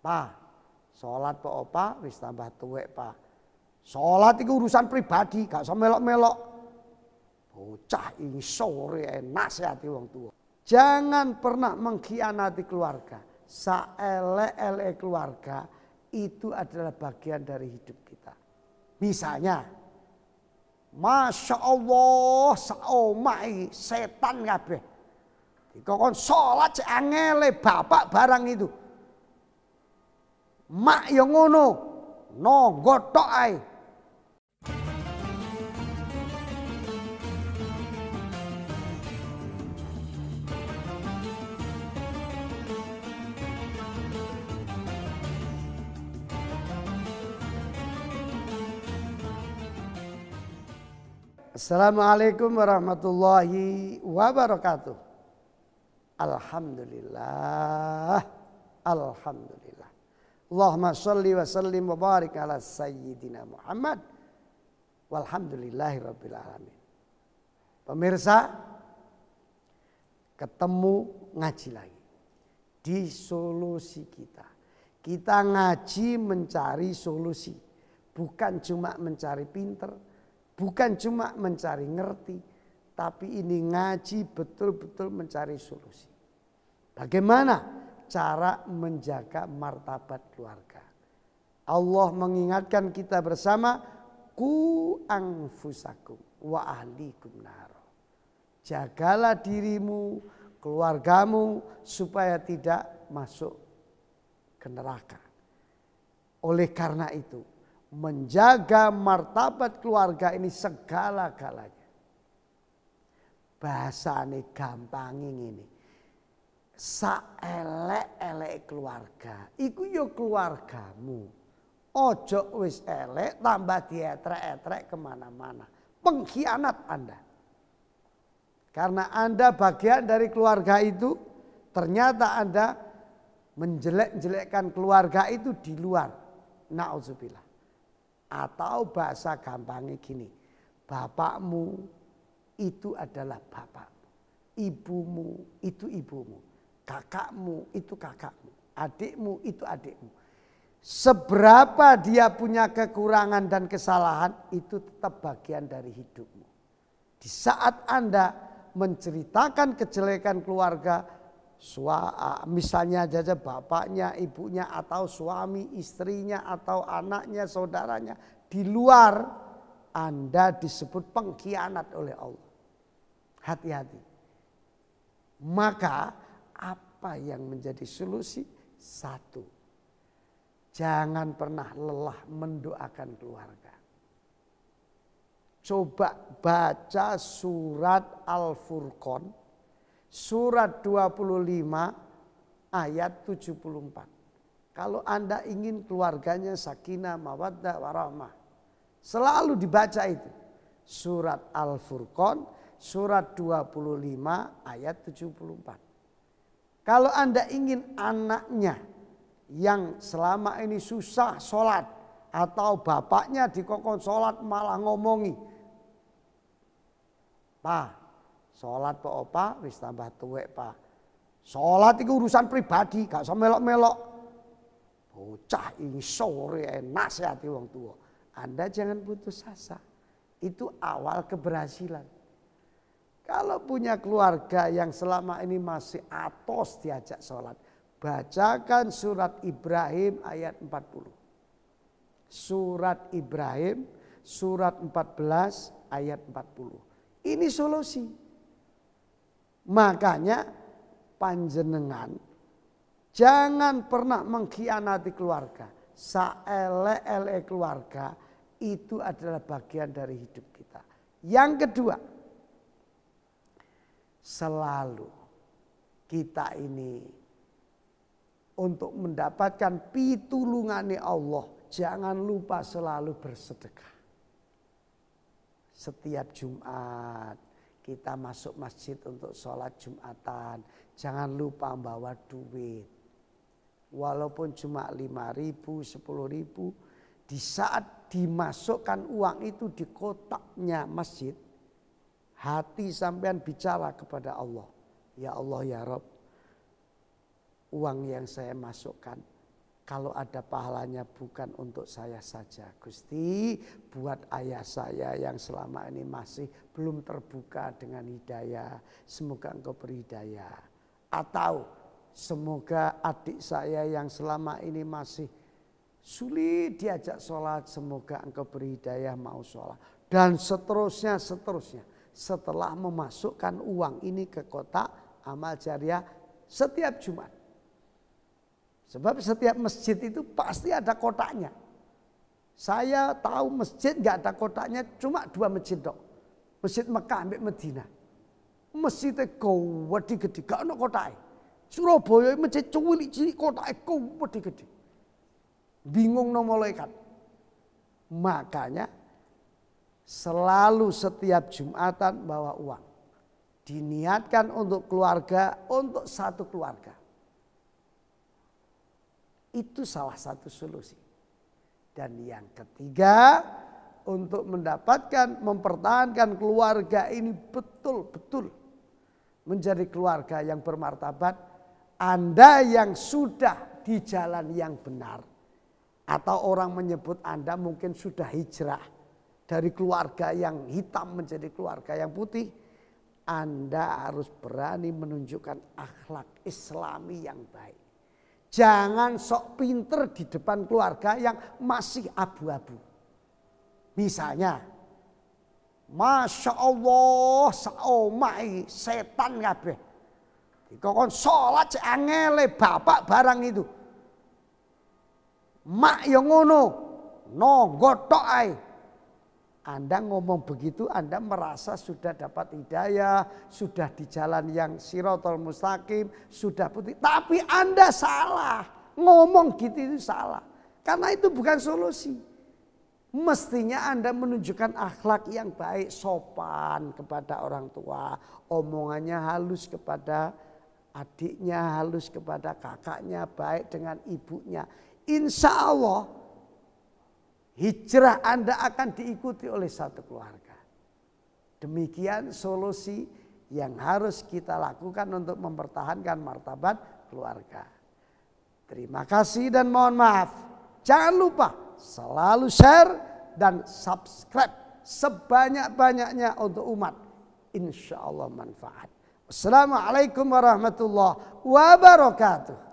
Pa, sholat pak opa wis tambah tuwek pak. Sholat itu urusan pribadi, gak usah melok-melok. Bocah ini sore enak nasihati wong tua. Jangan pernah mengkhianati keluarga. Saele-ele keluarga itu adalah bagian dari hidup kita. Misalnya, Masya Allah, saomai setan kabeh. kan sholat angele bapak barang itu mak yo ngono no gotok ae Assalamualaikum warahmatullahi wabarakatuh. Alhamdulillah. Alhamdulillah. Allahumma salli wa sallim wa barik ala sayyidina Muhammad. Walhamdulillahi alamin. Pemirsa, ketemu ngaji lagi. Di solusi kita. Kita ngaji mencari solusi. Bukan cuma mencari pinter. Bukan cuma mencari ngerti. Tapi ini ngaji betul-betul mencari solusi. Bagaimana? cara menjaga martabat keluarga. Allah mengingatkan kita bersama ku angfusakum wa ahlikum nar. Jagalah dirimu, keluargamu supaya tidak masuk ke neraka. Oleh karena itu, menjaga martabat keluarga ini segala-galanya. Bahasa ini gampang ini saelek-elek keluarga. Iku yo ya keluargamu. Ojo wis elek tambah dietrek-etrek kemana-mana. Pengkhianat Anda. Karena Anda bagian dari keluarga itu, ternyata Anda menjelek-jelekkan keluarga itu di luar. Na'udzubillah. Atau bahasa gampangnya gini. Bapakmu itu adalah bapak, Ibumu itu ibumu Kakakmu itu kakakmu, adikmu itu adikmu. Seberapa dia punya kekurangan dan kesalahan itu tetap bagian dari hidupmu. Di saat Anda menceritakan kejelekan keluarga, sua, misalnya saja bapaknya, ibunya, atau suami, istrinya, atau anaknya, saudaranya, di luar Anda disebut pengkhianat oleh Allah. Hati-hati. Maka apa yang menjadi solusi? Satu, jangan pernah lelah mendoakan keluarga. Coba baca surat Al-Furqan, surat 25 ayat 74. Kalau Anda ingin keluarganya sakinah, mawaddah, warahmah. Selalu dibaca itu. Surat Al-Furqan, surat 25 ayat 74. Kalau Anda ingin anaknya yang selama ini susah sholat atau bapaknya di kokon sholat malah ngomongi. Pak, sholat pak opa wis tambah tuwek pak. Sholat itu urusan pribadi, gak usah melok-melok. Bocah ini sore nasihati wong tua. Anda jangan putus asa. Itu awal keberhasilan. Kalau punya keluarga yang selama ini masih atos diajak sholat. Bacakan surat Ibrahim ayat 40. Surat Ibrahim surat 14 ayat 40. Ini solusi. Makanya panjenengan jangan pernah mengkhianati keluarga. Saele-ele keluarga itu adalah bagian dari hidup kita. Yang kedua, selalu kita ini untuk mendapatkan pitulungane Allah jangan lupa selalu bersedekah. Setiap Jumat kita masuk masjid untuk sholat Jumatan. Jangan lupa membawa duit. Walaupun cuma lima ribu, sepuluh ribu. Di saat dimasukkan uang itu di kotaknya masjid. Hati sampean bicara kepada Allah. Ya Allah ya Rob, uang yang saya masukkan kalau ada pahalanya bukan untuk saya saja. Gusti, buat ayah saya yang selama ini masih belum terbuka dengan hidayah. Semoga engkau beri Atau semoga adik saya yang selama ini masih sulit diajak sholat. Semoga engkau beri mau sholat. Dan seterusnya, seterusnya setelah memasukkan uang ini ke kotak amal jariah setiap Jumat. Sebab setiap masjid itu pasti ada kotaknya. Saya tahu masjid nggak ada kotaknya cuma dua masjid dok. Masjid Mekah ambil Medina. Masjidnya wadi gede, gak ada kotaknya. Surabaya masjid cuwili cilik kotaknya wadi gede. Bingung no lekat. Makanya selalu setiap Jumatan bawa uang. Diniatkan untuk keluarga, untuk satu keluarga. Itu salah satu solusi. Dan yang ketiga, untuk mendapatkan, mempertahankan keluarga ini betul-betul menjadi keluarga yang bermartabat. Anda yang sudah di jalan yang benar, atau orang menyebut Anda mungkin sudah hijrah dari keluarga yang hitam menjadi keluarga yang putih, Anda harus berani menunjukkan akhlak Islami yang baik. Jangan sok pinter di depan keluarga yang masih abu-abu. Misalnya, Masya Allah, seomai setan kabeh. Dikokon sholat cek angele bapak barang itu. Mak yang ngono, no gotok ai. Anda ngomong begitu, Anda merasa sudah dapat hidayah, sudah di jalan yang sirotol mustaqim, sudah putih. Tapi Anda salah, ngomong gitu itu salah. Karena itu bukan solusi. Mestinya Anda menunjukkan akhlak yang baik, sopan kepada orang tua. Omongannya halus kepada adiknya, halus kepada kakaknya, baik dengan ibunya. Insya Allah Hijrah Anda akan diikuti oleh satu keluarga. Demikian solusi yang harus kita lakukan untuk mempertahankan martabat keluarga. Terima kasih dan mohon maaf. Jangan lupa selalu share dan subscribe sebanyak-banyaknya untuk umat. Insya Allah manfaat. Assalamualaikum warahmatullahi wabarakatuh.